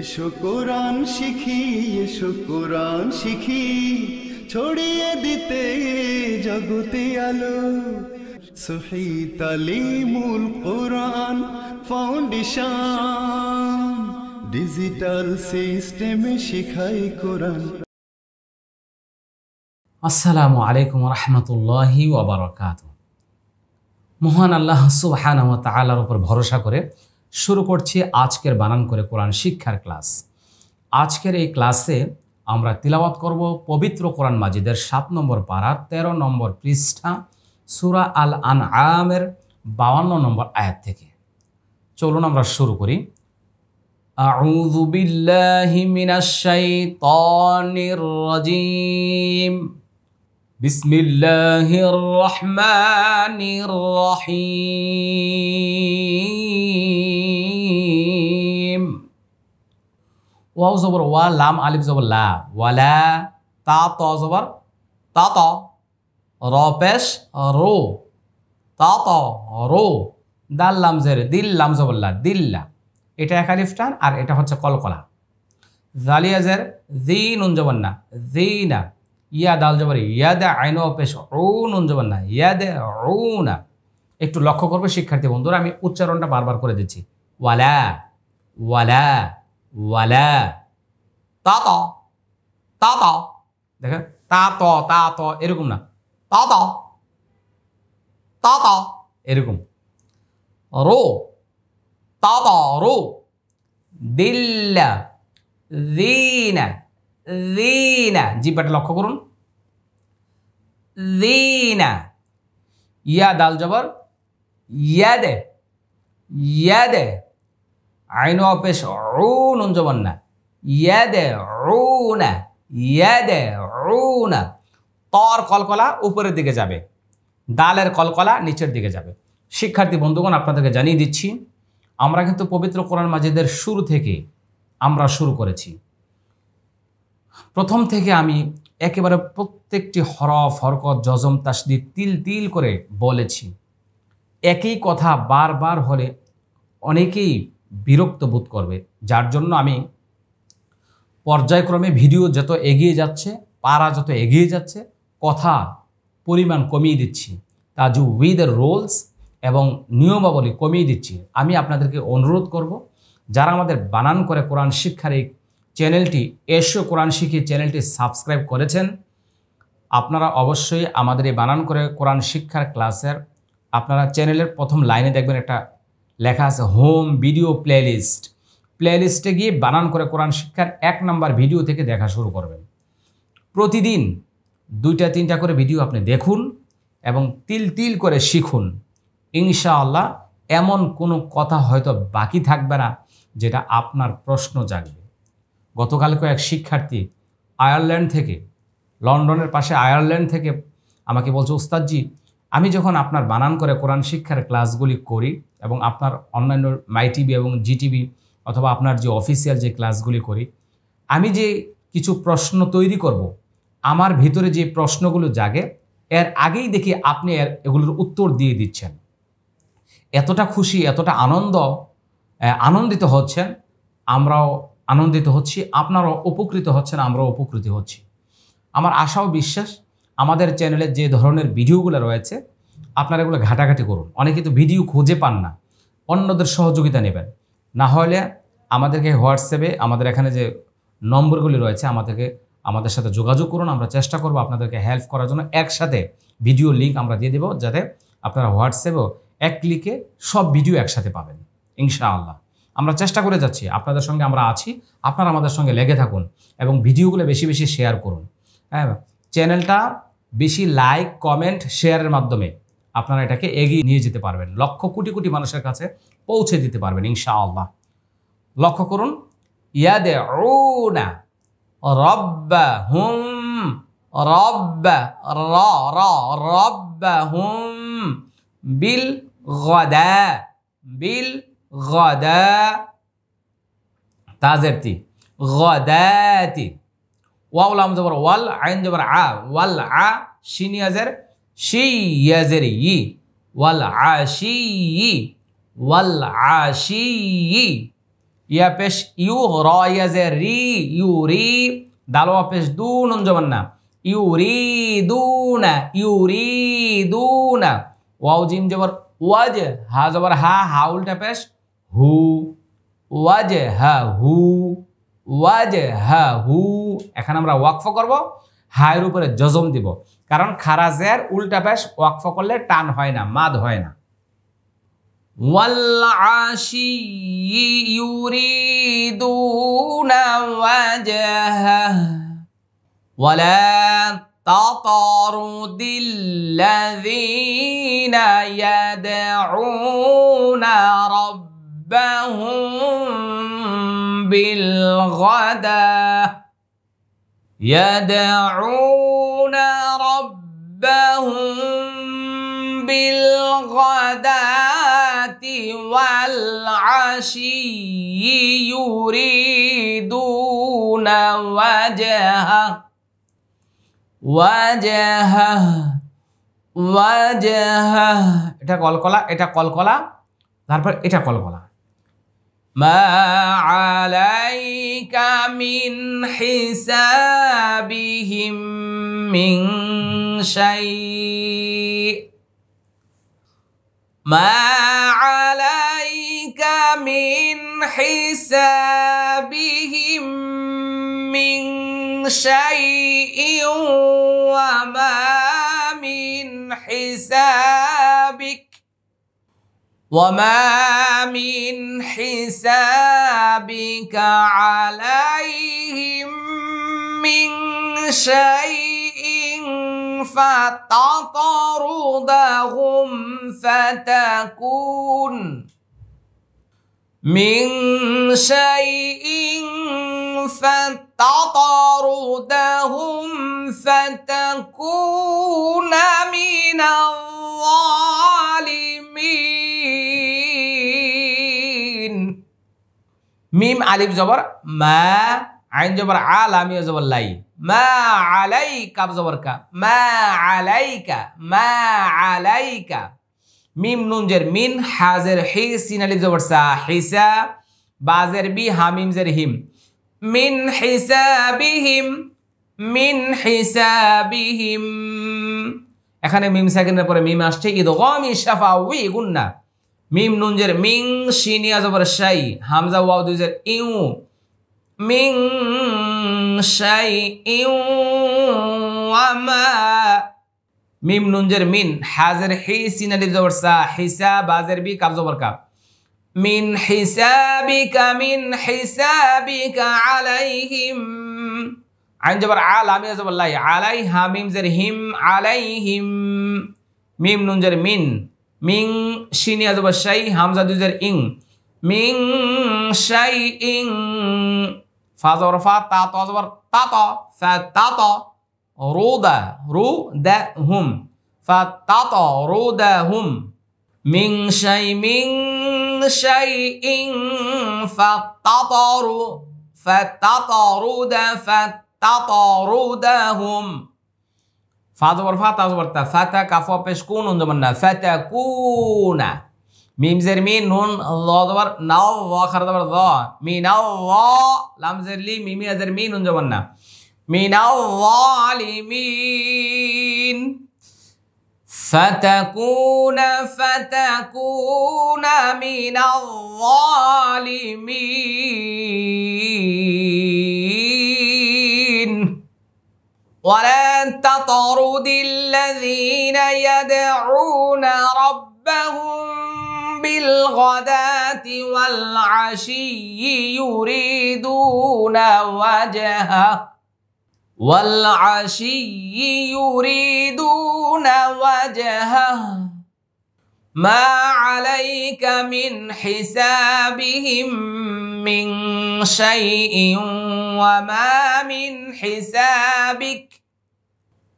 এসো কোরআন শিখি এসো কোরআন শিখি ছড়িয়ে দিতে জগতে আলো সহিতালিমুল তালিমুল কোরআন ফাউন্ডেশন ডিজিটাল সিস্টেমে শিখাই কোরআন আসসালামু আলাইকুম ওয়া ওবরাকাত মহান আল্লাহ সুবহানাহু ওয়া তাআলার উপর ভরসা করে শুরু করছি আজকের বানান করে কোরআন শিক্ষার ক্লাস আজকের এই ক্লাসে আমরা তিলাওয়াত করব পবিত্র কোরআন মাজিদের সাত নম্বর পাড়া ১৩ নম্বর পৃষ্ঠা সুরা আল আন আমের বাউান্ন নম্বর আয়াত থেকে চলুন আমরা শুরু করি أعوذ بالله من الشيطان الرجيم بسم الله الرحمن الرحيم ওয়াও জবর ওয়া লাম আলিফ জবর লা ওয়ালা তা ত জবর তা ত র পেশ রো তা ত রো দাল লাম জের দিল লাম জবর লা দিল্লা এটা এক আলিফ টান আর এটা হচ্ছে কলকলা জালিয়া জের জি নুন জবর না জি না ইয়া দাল জবর ইয়াদে আইন পেশ ও নুন জবর না দে ও না একটু লক্ষ্য করবে শিক্ষার্থী বন্ধুরা আমি উচ্চারণটা বারবার করে দিচ্ছি ওয়ালা ওয়ালা ওয়ালা তা ত তা ত দেখেন তা ত তা ত এরকম না তা ত তা ত এরকম রো তা ত রো দিল্লা দিনা জি জিপাটা লক্ষ্য করুন দিনা ইয়া দাল জবর ইয়াদে ইয়াদে আইন অপেশ রু নুন জবন না ইয়া রু না ইয়া দে রু না তর কলকলা উপরের দিকে যাবে দালের কলকলা নিচের দিকে যাবে শিক্ষার্থী বন্ধুগণ আপনাদেরকে জানিয়ে দিচ্ছি আমরা কিন্তু পবিত্র কোরআন মাজিদের শুরু থেকে আমরা শুরু করেছি প্রথম থেকে আমি একেবারে প্রত্যেকটি হরফ হরকত জজম তাসদি তিল তিল করে বলেছি একই কথা বারবার হলে অনেকেই বিরক্ত বোধ করবে যার জন্য আমি পর্যায়ক্রমে ভিডিও যত এগিয়ে যাচ্ছে পারা যত এগিয়ে যাচ্ছে কথা পরিমাণ কমিয়ে দিচ্ছি তাজু উইথ রোলস এবং নিয়মাবলী কমিয়ে দিচ্ছি আমি আপনাদেরকে অনুরোধ করব যারা আমাদের বানান করে কোরআন শিক্ষার এই চ্যানেলটি এসো কোরআন শিখি চ্যানেলটি সাবস্ক্রাইব করেছেন আপনারা অবশ্যই আমাদের এই বানান করে কোরআন শিক্ষার ক্লাসের আপনারা চ্যানেলের প্রথম লাইনে দেখবেন একটা লেখা আছে হোম ভিডিও প্লেলিস্ট প্লেলিস্টে গিয়ে বানান করে কোরআন শিক্ষার এক নাম্বার ভিডিও থেকে দেখা শুরু করবেন প্রতিদিন দুইটা তিনটা করে ভিডিও আপনি দেখুন এবং তিল তিল করে শিখুন ইনশাআল্লাহ এমন কোনো কথা হয়তো বাকি থাকবে না যেটা আপনার প্রশ্ন জাগবে গতকাল কয়েক শিক্ষার্থী আয়ারল্যান্ড থেকে লন্ডনের পাশে আয়ারল্যান্ড থেকে আমাকে বলছে ওস্তাদজি আমি যখন আপনার বানান করে কোরআন শিক্ষার ক্লাসগুলি করি এবং আপনার অন্যান্য মাইটিভি এবং জিটিভি অথবা আপনার যে অফিসিয়াল যে ক্লাসগুলি করি আমি যে কিছু প্রশ্ন তৈরি করব আমার ভিতরে যে প্রশ্নগুলো জাগে এর আগেই দেখি আপনি এর এগুলোর উত্তর দিয়ে দিচ্ছেন এতটা খুশি এতটা আনন্দ আনন্দিত হচ্ছেন আমরাও আনন্দিত হচ্ছি আপনারাও উপকৃত হচ্ছেন আমরাও উপকৃত হচ্ছি আমার আশাও বিশ্বাস আমাদের চ্যানেলে যে ধরনের ভিডিওগুলো রয়েছে আপনারা এগুলো ঘাটাঘাটি করুন অনেকে তো ভিডিও খুঁজে পান না অন্যদের সহযোগিতা নেবেন না হলে আমাদেরকে হোয়াটসঅ্যাপে আমাদের এখানে যে নম্বরগুলি রয়েছে আমাদেরকে আমাদের সাথে যোগাযোগ করুন আমরা চেষ্টা করব আপনাদেরকে হেল্প করার জন্য একসাথে ভিডিও লিঙ্ক আমরা দিয়ে দেবো যাতে আপনারা হোয়াটসঅ্যাপেও এক ক্লিকে সব ভিডিও একসাথে পাবেন ইনশাআল্লাহ আমরা চেষ্টা করে যাচ্ছি আপনাদের সঙ্গে আমরা আছি আপনারা আমাদের সঙ্গে লেগে থাকুন এবং ভিডিওগুলো বেশি বেশি শেয়ার করুন হ্যাঁ চ্যানেলটা বেশি লাইক কমেন্ট শেয়ারের মাধ্যমে আপনারা এটাকে এগিয়ে নিয়ে যেতে পারবেন লক্ষ কোটি কোটি মানুষের কাছে পৌঁছে দিতে পারবেন ইনশাআল্লাহ লক্ষ্য করুন ইয়াদে না রব্বা হুম রব্বা র হুম বিল গদা বিল গদা তাজেরতি গদাতি ওয়াউল আম জবর ওয়াল আইন জবর আ ওয়াল আ শিনিয়াজের শি ইয়াজের ই ওয়াল আশি ই ওয়াল আশি ই ইয়া পেশ ইউ র ইয়াজের রি ইউ রি দালোয়া পেশ দু নুন জবর না ইউ রি দু না ইউ রি দু না ওয়াও জিম জবর ওয়াজ হা জবর হা হাউলটা পেশ হু ওয়াজ হা হু ওয়াজ হা হু এখানে আমরা ওয়াকফ করব হায়ের উপরে জজম দিব কারণ খারাজের উল্টা পেশ ওয়াকফ করলে টান হয় না মাদ হয় না রব্বাহুম بِالْغَدَى يَدَعُونَ رَبَّهُمْ بِالْغَدَاتِ وَالْعَشِيِّ يُرِيدُونَ وَجَهَا وَجَهَا Wajah, itu kol kolah, itu kol kolah, daripada itu kol kolah. ما عليك من حسابهم من شيء ما عليك من حسابهم من شيء وما من حساب وما من حسابك عليهم من شيء فتطردهم فتكون من شيء فتطردهم فتكون من মিম আলিফ জবর মা আইন জবর আল আমিও জবর লাই মা আলাই কাব জবর কা মা আলাইকা মা আলাইকা মিম নুনজের মিন হাজের হি সিন আলিফ জবর সা হিসা বাজের বি হামিম জের হিম মিন হিসাবিহিম মিন হিসাবিহিম এখানে মিম সেকেন্ডের পরে মিম আসছে ইদ গমি শাফা উই গুন্না মিম নুনজের মিং শিনিয়া জবর শাই হামজা ওয়াও দুজের ইউ মিং শাই ইউ আমা মিম নুনজের মিন হাজের হি সিনালির জবর সা হিসা বাজের বি কাব জবর কাব মিন হিসাবিকা মিন হিসাবিকা আলাইহিম আইন জবর আল আমি জবর লাই আলাই হামিম জের হিম আলাইহিম মিম নুনজের মিন من شيني أدوب الشي همزة دوزر إن من شيء فا زورفا تا تا زبر تا تا فتاتا رودا هم رودهم فتاتا رودهم من شيء من شيء فتطر فتطرد فتطردهم فا زبر فا تا تا فتا كافو بيش كون هندو فتا كونا ميم زر مين نون ضاد زبر ناو ضا خر زبر ضا مين ضا لام زر لي ميم زر مين هندو منا من مين فتكون فتكون من الظالمين ولا تطرد الذين يدعون ربهم بالغداة والعشي يريدون وجهه والعشي يريدون وجهه ما عليك من حسابهم من شيء وما من حسابك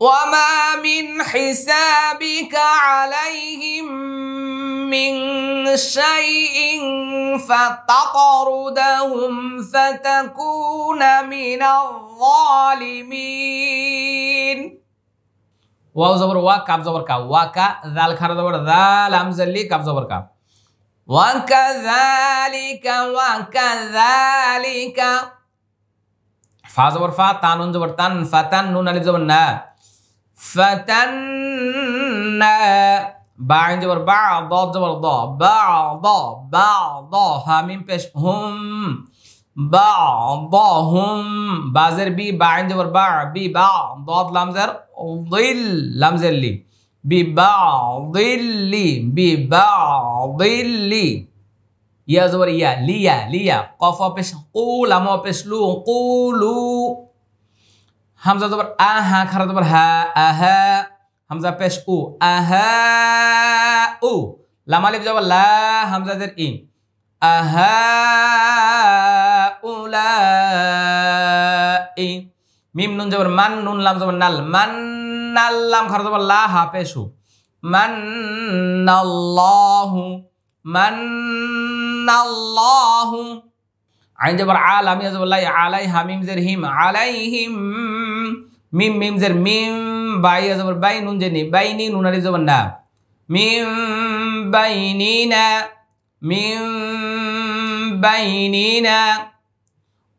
وما من حسابك عليهم من شيء فتطردهم فتكون من الظالمين واو زبر وا كاب زبر كا وا كا ذال خار زبر ذال همزلي كاب زبر كا وكذلك وكذلك فا زبر فا تانون زبر تان فتن نون الف زبر نا فتنا باع جبر باع ضاد جبر ضا بعض بعضها ميم بيش هم بعضهم بازر بي باع جبر باع بي بعض ضاد لامزر ظل لامزر لي ببعض اللي ببعض اللي يا زور يا ليا ليا قفا بيش قول ما بيش لو قولوا হামজা তোমার আ হা খারা তোমার হা আহা হামজা পেশ উ আহা উ লামালিফ যাব লা হামজা জের ইন আহা উলা ই মিম নুন যাব মান নুন লাম যাব নাল মান নাল লাম খারা তোমার লা হা পেশ উ মান নাল্লাহু মান নাল্লাহু আইন যাব আল আমি জবর লাই আলাই হামিম জের হিম আলাইহিম ميم ميم زر ميم باي زبر باي نون جني ني نون علي زبر نا ميم بيننا من بيننا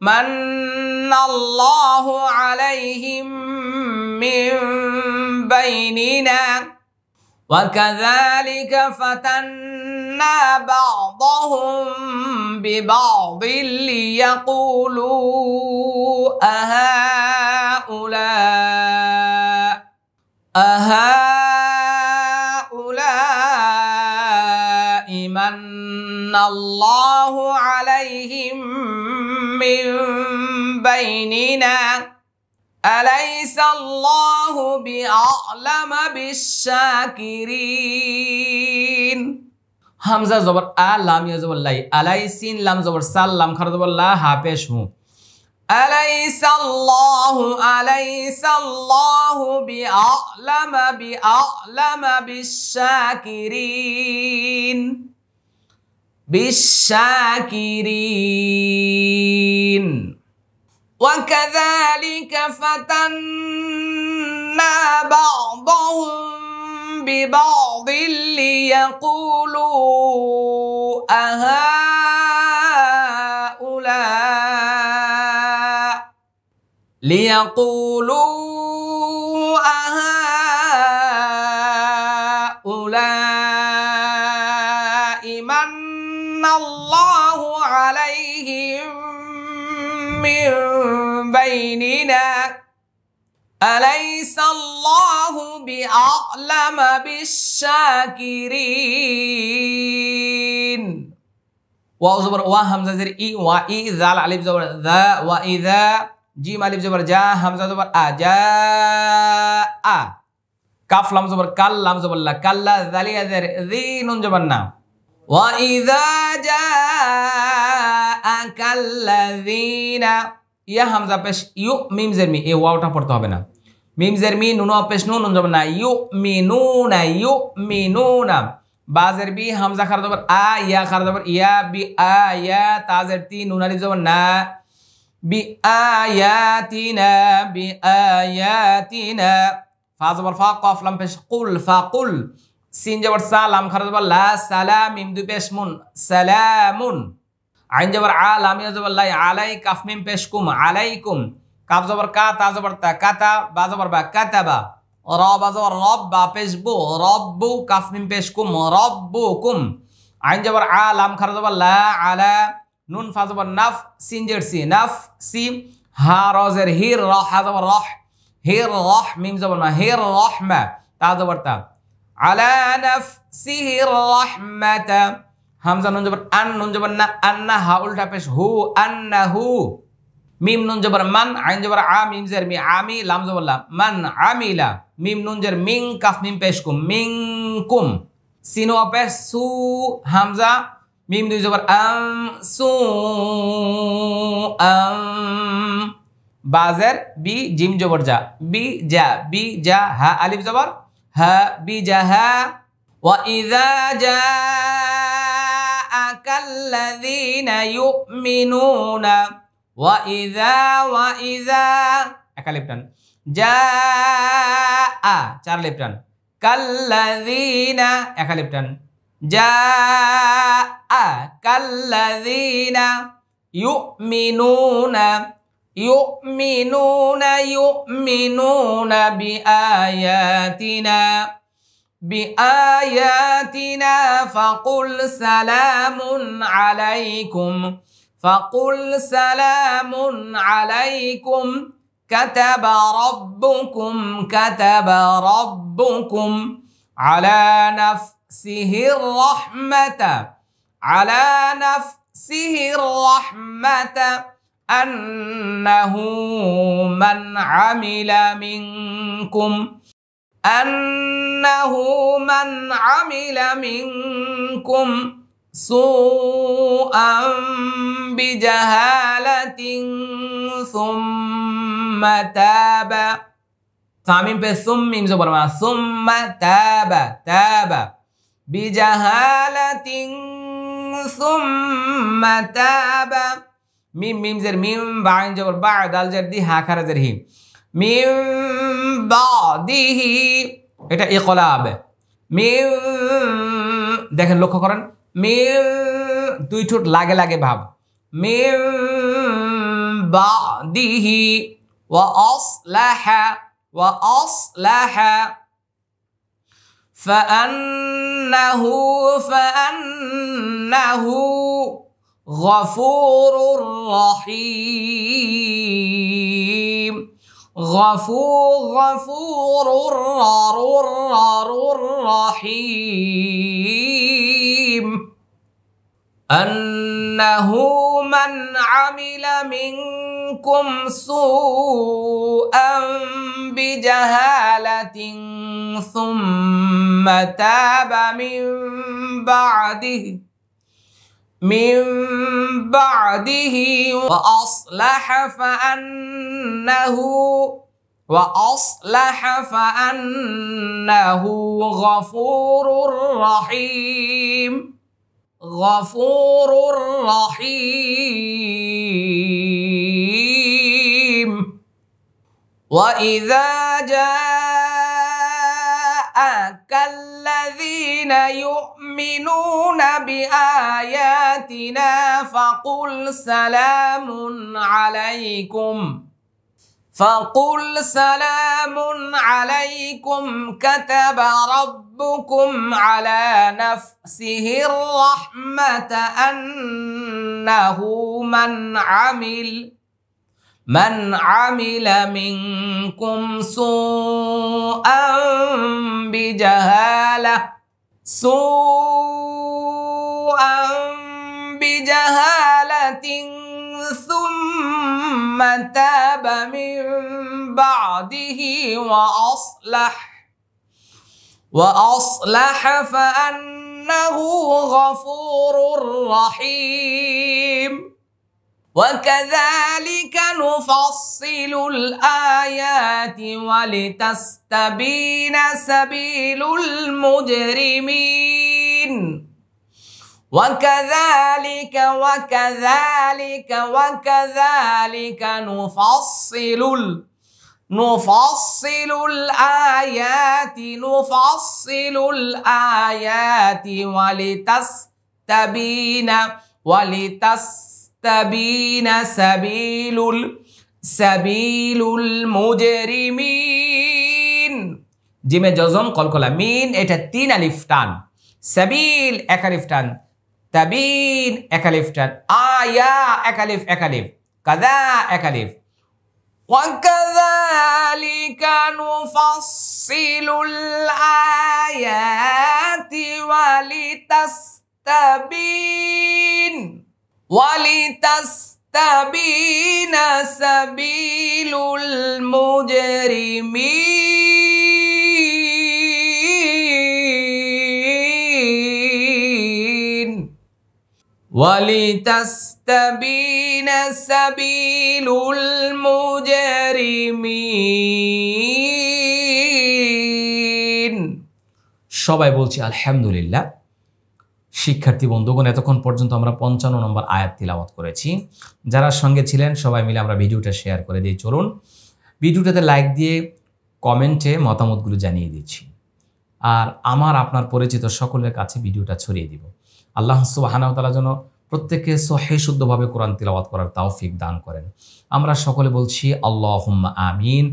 من الله عليهم من بيننا وكذلك فتنا بعضهم ببعض ليقولوا أهان الله عليهم من بيننا أليس الله بأعلم بالشاكرين همزة زبر آ لام يا زبر لاي ألي سين لام زبر سال لام خر زبر لا أليس الله أليس الله بأعلم بأعلم بالشاكرين bisakirin wa kadzalika fatanna ba'dahum bi ba'din liyaqulu aha ula liyaqulu aha ula iman من الله عليهم من بيننا أليس الله بأعلم بالشاكرين واو زبر وا همزه زر اي وا اي زال الف زبر ذا وا اذا جيم عليب زبر جا همزه زبر ا جاء كاف لام زبر كال لام زبر لا كلا ذلي ذي نون زبر نعم وإذا جاءك الذين ইয়া হামজা পেশ ইউ মিম জেরমি এই ওয়াওটা পড়তে হবে না মিম জেরমি নুন পেশ নুন নুন যাবে না ইউ মি নুনা ইউ মি নুনা বাজের বি হামজা খার জবর আ ইয়া খার জবর ইয়া বি আ ইয়া তাজের তি নুন আলিফ জবর না বি আয়াতিনা বি আয়াতিনা ফা জবর ফা কফ লাম পেশ কুল ফা কুল সিন জবর সা লাম খারা লা সালাম মিম দুই পেশ মুন সালামুন আইন জবর আ লাম জবর লাই আলাই কাফ মিম পেশ কুম আলাইকুম কাফ জবর কা তা জবর তা কাতা বা জবর বা কাতাবা রব জবর রব বা পেশ বু রব্বু কাফ মিম পেশ কুম রব্বুকুম আইন জবর আ লাম খারা জবর লা আলা নুন ফা নাফ সিন জের সি নাফ সি হা রজের হির রহ হা জবর রহ হির রহ মিম জবর না হির রহমা তা জবর তা আলা নাফসিহি রাহমাতা হামজা নুন জবর আন নুন জবর না আন্না হাউল টাপেশ হু আন্না হু মিম নুন জবর মান আইন জবর আ মিম জের মি আমি লাম জবর লাম মান আমিলা মিম নুন জের মিং কাফ মিম পেশ কুম মিং কুম সিনো পেশ সু হামজা মিম দুই জবর আম সু আম বাজের বি জিম জবর যা বি যা বি যা হা আলিফ জবর ها بجها وإذا جاءك الذين يؤمنون وإذا وإذا أكاليبتن جاء চার كالذين أكاليبتن جاء كالذين يؤمنون يؤمنون يؤمنون بآياتنا بآياتنا فقل سلام عليكم فقل سلام عليكم كتب ربكم كتب ربكم على نفسه الرحمة على نفسه الرحمة أنه من عمل منكم أنه من عمل منكم سوءا بجهالة ثم تاب صامين بس من زبر ثم تاب تاب بجهالة ثم تاب মিম মিম জের মিম বাঈন জবর বা দাল জের দি হা খারা জের হি মিম বা দিহি এটা ইকলাব মিম দেখেন লক্ষ্য করেন মিম দুই ঠোঁট লাগে লাগে ভাব মিম বা দিহি ওয়া আসলাহা ওয়া আসলাহা فأنه فأنه غفور رحيم غفور غفور رحيم أنه من عمل منكم سوءا بجهالة ثم تاب من بعده من بعده وأصلح فأنه وأصلح فأنه غفور رحيم غفور رحيم وإذا جاء كالذين يؤمنون بآياتنا فقل سلام عليكم فقل سلام عليكم كتب ربكم على نفسه الرحمة أنه من عمل من عمل منكم سوءا بجهالة سوءا بجهالة ثم تاب من بعده وأصلح وأصلح فأنه غفور رحيم وكذلك نفصل الآيات ولتستبين سبيل المجرمين وكذلك وكذلك وكذلك نفصل نفصل الآيات نفصل الآيات ولتستبين ولتستبين المعتبين سبيل سبيل المجرمين جيم جزم قل قل مين اتا تين الفتان سبيل اكا لفتان تبين اكا لفتان آيا اكا لف اكا لف كذا اكا لف وكذلك نفصل الآيات ولتستبين ولتستبين سبيل المجرمين ولتستبين سبيل المجرمين সবাই বলছি আলহামদুলিল্লাহ শিক্ষার্থী বন্ধুগণ এতক্ষণ পর্যন্ত আমরা পঞ্চান্ন নম্বর আয়াত তিলাওয়াত করেছি যারা সঙ্গে ছিলেন সবাই মিলে আমরা ভিডিওটা শেয়ার করে দিয়ে চলুন ভিডিওটাতে লাইক দিয়ে কমেন্টে মতামতগুলো জানিয়ে দিচ্ছি আর আমার আপনার পরিচিত সকলের কাছে ভিডিওটা ছড়িয়ে দিব আল্লাহ সুবাহানাউতালা যেন প্রত্যেকে সহে শুদ্ধভাবে কোরআন তিলাওয়াত করার তাওফিক দান করেন আমরা সকলে বলছি আল্লাহ আমিন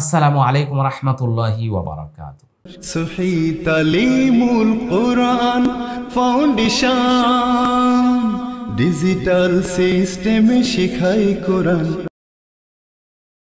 আসসালামু আলাইকুম রহমতুল্লাহি ওবরাকাতু সুহি তালিমুল কোরআন ফাউন্ডেশন ডিজিটাল সিস্টেমে শিখাই কোরআন